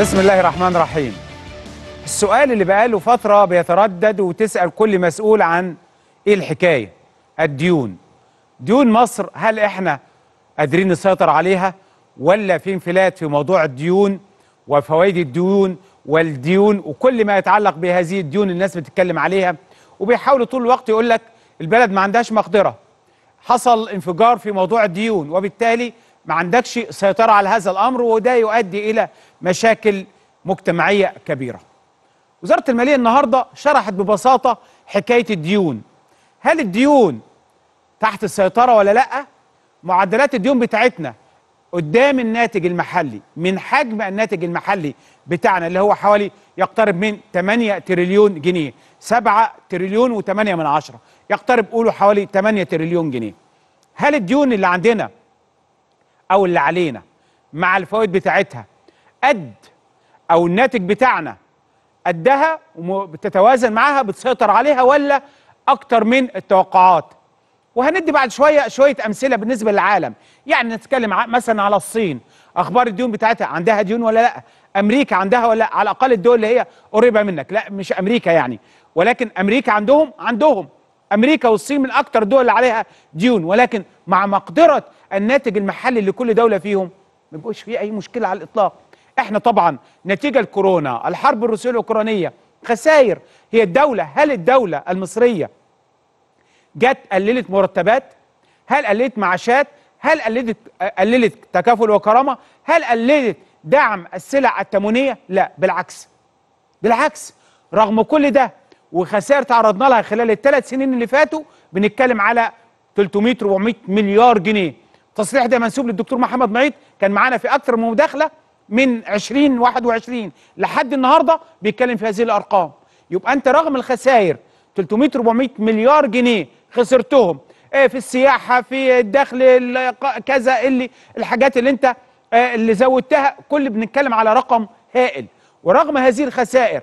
بسم الله الرحمن الرحيم السؤال اللي بقاله فترة بيتردد وتسأل كل مسؤول عن ايه الحكاية الديون ديون مصر هل احنا قادرين نسيطر عليها ولا في انفلات في موضوع الديون وفوائد الديون والديون وكل ما يتعلق بهذه الديون الناس بتتكلم عليها وبيحاولوا طول الوقت يقول لك البلد ما عندهاش مقدرة حصل انفجار في موضوع الديون وبالتالي ما عندكش سيطرة على هذا الأمر وده يؤدي إلى مشاكل مجتمعية كبيرة وزارة المالية النهاردة شرحت ببساطة حكاية الديون هل الديون تحت السيطرة ولا لأ؟ معدلات الديون بتاعتنا قدام الناتج المحلي من حجم الناتج المحلي بتاعنا اللي هو حوالي يقترب من 8 تريليون جنيه 7 تريليون و8 من عشرة يقترب قولوا حوالي 8 تريليون جنيه هل الديون اللي عندنا أو اللي علينا مع الفوائد بتاعتها قد أو الناتج بتاعنا قدها وبتتوازن معاها بتسيطر عليها ولا أكتر من التوقعات وهندي بعد شوية شوية أمثلة بالنسبة للعالم يعني نتكلم مثلا على الصين أخبار الديون بتاعتها عندها ديون ولا لأ أمريكا عندها ولا على الأقل الدول اللي هي قريبة منك لا مش أمريكا يعني ولكن أمريكا عندهم عندهم امريكا والصين من اكتر الدول اللي عليها ديون ولكن مع مقدره الناتج المحلي لكل دوله فيهم ما بيبقوش فيه اي مشكله على الاطلاق احنا طبعا نتيجه الكورونا الحرب الروسيه الاوكرانيه خسائر هي الدوله هل الدوله المصريه جت قللت مرتبات هل قللت معاشات هل قللت قللت تكافل وكرامه هل قللت دعم السلع التموينيه لا بالعكس بالعكس رغم كل ده وخسائر تعرضنا لها خلال الثلاث سنين اللي فاتوا بنتكلم على 300 400 مليار جنيه التصريح ده منسوب للدكتور محمد معيط كان معانا في اكثر من مداخله من 2021 لحد النهارده بيتكلم في هذه الارقام يبقى انت رغم الخسائر 300 400 مليار جنيه خسرتهم آه، في السياحه في الدخل كذا اللي الحاجات اللي انت آه، اللي زودتها كل بنتكلم على رقم هائل ورغم هذه الخسائر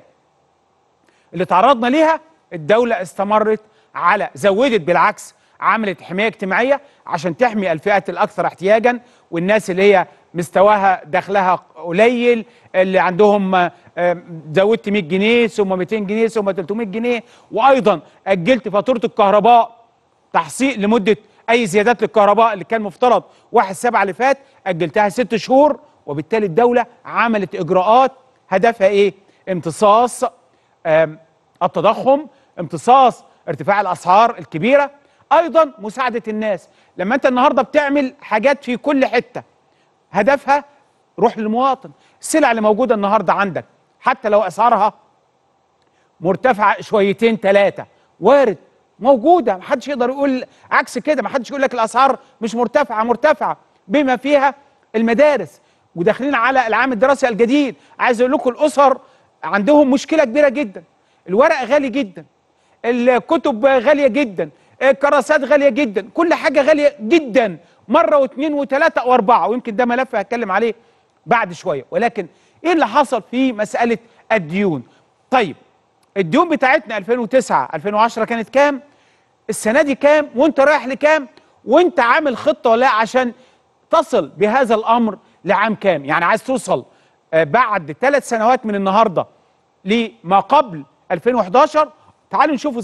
اللي تعرضنا ليها الدولة استمرت على زودت بالعكس عملت حماية اجتماعية عشان تحمي الفئات الأكثر احتياجا والناس اللي هي مستواها دخلها قليل اللي عندهم آه، زودت 100 جنيه ثم 200 جنيه ثم 300 جنيه وأيضا أجلت فاتورة الكهرباء تحصيل لمدة أي زيادات للكهرباء اللي كان مفترض 1 7 اللي فات أجلتها 6 شهور وبالتالي الدولة عملت إجراءات هدفها إيه؟ امتصاص التضخم امتصاص ارتفاع الاسعار الكبيره ايضا مساعده الناس لما انت النهارده بتعمل حاجات في كل حته هدفها روح للمواطن السلع اللي موجوده النهارده عندك حتى لو اسعارها مرتفعه شويتين ثلاثه وارد موجوده محدش يقدر يقول عكس كده محدش يقول لك الاسعار مش مرتفعه مرتفعه بما فيها المدارس وداخلين على العام الدراسي الجديد عايز اقول لكم الاسر عندهم مشكله كبيره جدا الورق غالي جدا الكتب غاليه جدا الكراسات غاليه جدا كل حاجه غاليه جدا مره واثنين وثلاثه واربعه ويمكن ده ملف هتكلم عليه بعد شويه ولكن ايه اللي حصل في مساله الديون طيب الديون بتاعتنا 2009 2010 كانت كام السنه دي كام وانت رايح لكام وانت عامل خطه ولا عشان تصل بهذا الامر لعام كام يعني عايز توصل آه، بعد ثلاث سنوات من النهارده لما قبل 2011 تعالوا نشوفوا